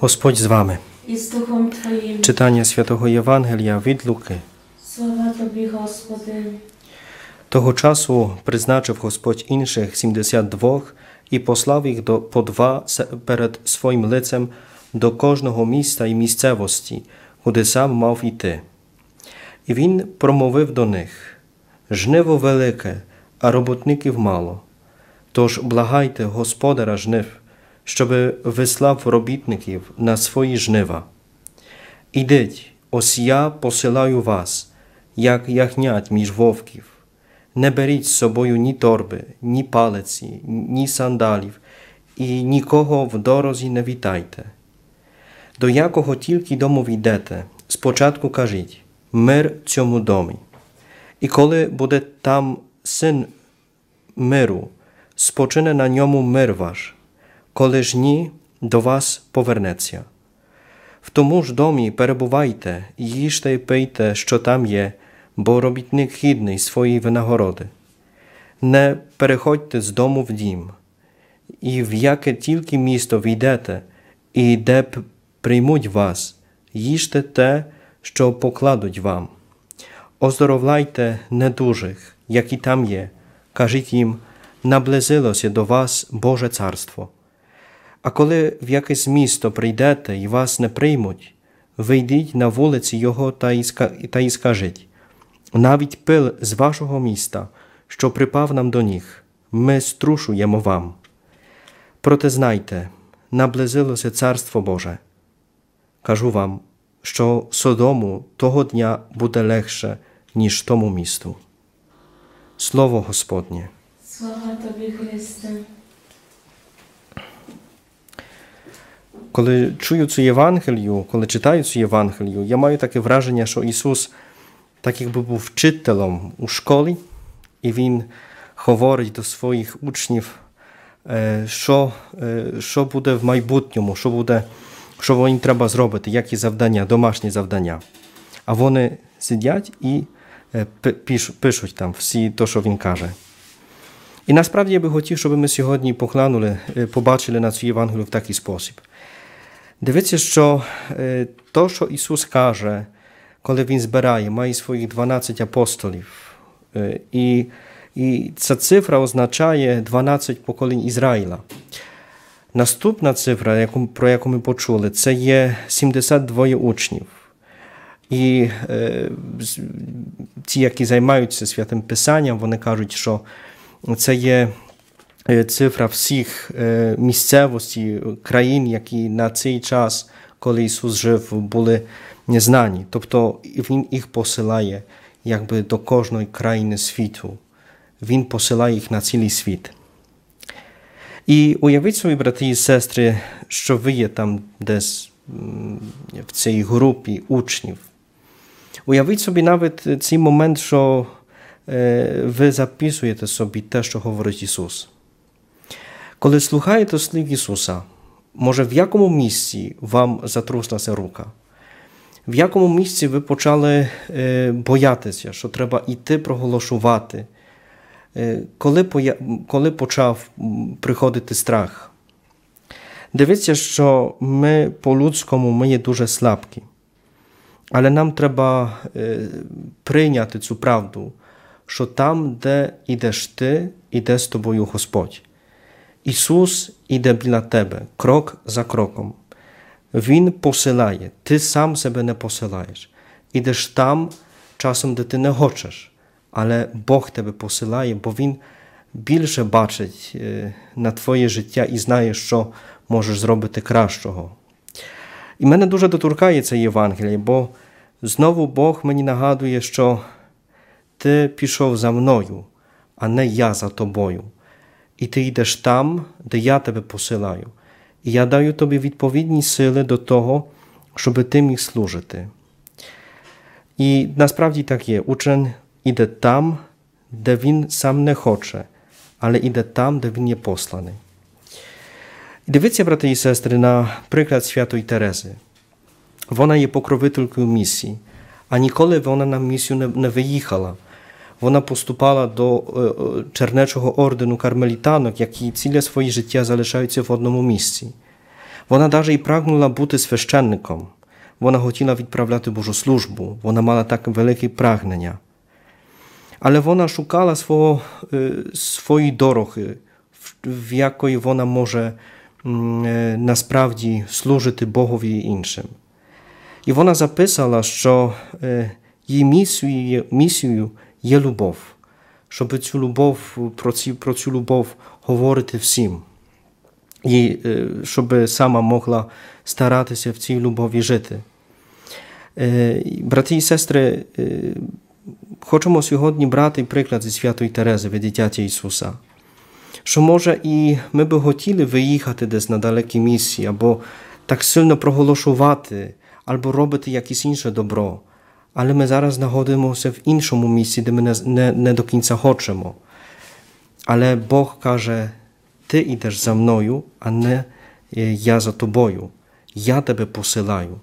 Господь з вами. І з Духом Твоїм. Читання святого Євангелія від Луки. Слава тобі, Господи. Того часу призначив Господь інших 72 і послав їх до, по два перед своїм лицем до кожного міста і місцевості, куди сам мав іти. І він промовив до них жниво велике, а роботників мало. Тож благайте, Господаря жнив щоби вислав робітників на свої жнива. Ідіть, ось я посилаю вас, як яхнять між вовків. Не беріть з собою ні торби, ні палиці, ні сандалів, і нікого в дорозі не вітайте. До якого тільки дому війдете, спочатку кажіть мир цьому домі. І коли буде там син миру, спочине на ньому мир ваш коли ж ні, до вас повернеться. В тому ж домі перебувайте, їжте й пийте, що там є, бо робітник хідний своїй винагороди. Не переходьте з дому в дім, і в яке тільки місто війдете, і де приймуть вас, їжте те, що покладуть вам. Оздоровляйте недужих, які там є, кажіть їм, наблизилося до вас Боже Царство. А коли в якесь місто прийдете і вас не приймуть, вийдіть на вулиці його та й, та й скажіть навіть пил з вашого міста, що припав нам до ніг, ми струшуємо вам. Проте знайте, наблизилося Царство Боже. Кажу вам, що Содому того дня буде легше, ніж тому місту. Слово Господнє. Слава тобі, Христе. коли чую цю Євангелію, коли читаю цю Євангелію, я маю таке враження, що Ісус так якби був вчителем у школі, і Він говорить до своїх учнів, е, що е, що буде в майбутньому, що буде, що їм треба зробити, які завдання, домашні завдання. А вони сидять і е, пишуть там всі те, що він каже. І насправді я би хотів, щоб ми сьогодні поглянули, побачили на цю Євангелію в такий спосіб. Дивіться, що е, то, що Ісус каже, коли Він збирає, має своїх 12 апостолів. Е, і і ця цифра означає 12 поколінь Ізраїла. Наступна цифра, про яку ми почули, це є 72 учнів. І е, ті, які займаються святим Писанням, вони кажуть, що це є Е, цифра всіх е, місцевості країн, які на цей час, коли Ісус жив, були незнані. Тобто Він їх посилає якби до кожної країни світу. Він посилає їх на цілий світ. І уявіть собі, брати і сестри, що ви є там десь в цій групі учнів. Уявіть собі навіть цей момент, що е, ви записуєте собі те, що говорить Ісус. Коли слухаєте сник Ісуса, може, в якому місці вам затруслася рука? В якому місці ви почали е, боятися, що треба йти проголошувати? Е, коли коли почав приходити страх? Дивіться, що ми по-людському ми є дуже слабкі, але нам треба е, прийняти цю правду, що там, де йдеш ти, іде з тобою Господь. Ісус іде біля тебе крок за кроком. Він посилає, ти сам себе не посилаєш. Ідеш там, часом, де ти не хочеш, але Бог тебе посилає, бо Він більше бачить е, на твоє життя і знає, що можеш зробити кращого. І мене дуже доторкає це Євангеліє, бо знову Бог мені нагадує, що ти пішов за мною, а не я за тобою і ти йдеш там, де я тебе посилаю, і я даю тобі відповідні сили до того, щоб ти міг служити. І насправді так є, учен іде там, де він сам не хоче, але іде там, де він є посланий. І дивіться, брати і сестри, на приклад святої Терези. Вона є покровителькою місії, а ніколи вона на місію не, не виїхала вона поступала до е, е, чернечого ордену кармелітанок, які ціле своє життя залишаються в одному місці. Вона навіть і прагнула бути священником. Вона хотіла відправляти Божу службу, вона мала так велике прагнення. Але вона шукала свого, е, свої дороги, в якої вона може насправді служити Богові і іншим. І вона записала, що її місією є любов, щоб цю любов, про цю, про цю любов говорити всім, і е, щоб сама могла старатися в цій любові жити. Е, брати і сестри, е, хочемо сьогодні брати приклад зі святої Терези від дитяті Ісуса. Що може і ми би хотіли виїхати десь на далекі місії, або так сильно проголошувати, або робити якесь інше добро але ми зараз знаходимося в іншому місці, де ми не, не, не до кінця хочемо. Але Бог каже: Ти йдеш за мною, а не е, я за тобою. Я тебе посилаю.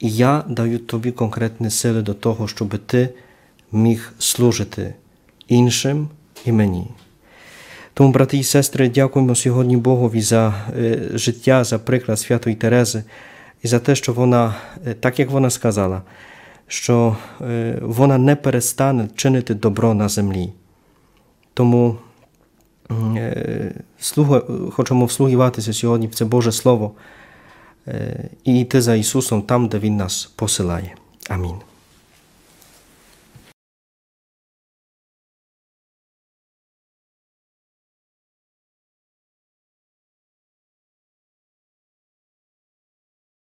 І я даю тобі конкретні сили до того, щоб ти міг служити іншим і мені. Тому, брати і сестри, дякуємо сьогодні Богові за е, життя, за приклад Святої Терези і за те, що вона, е, так як вона сказала, що е, вона не перестане чинити добро на землі. Тому е, хочемо вслугіватися сьогодні в це Боже Слово е, і йти за Ісусом там, де Він нас посилає. Амінь.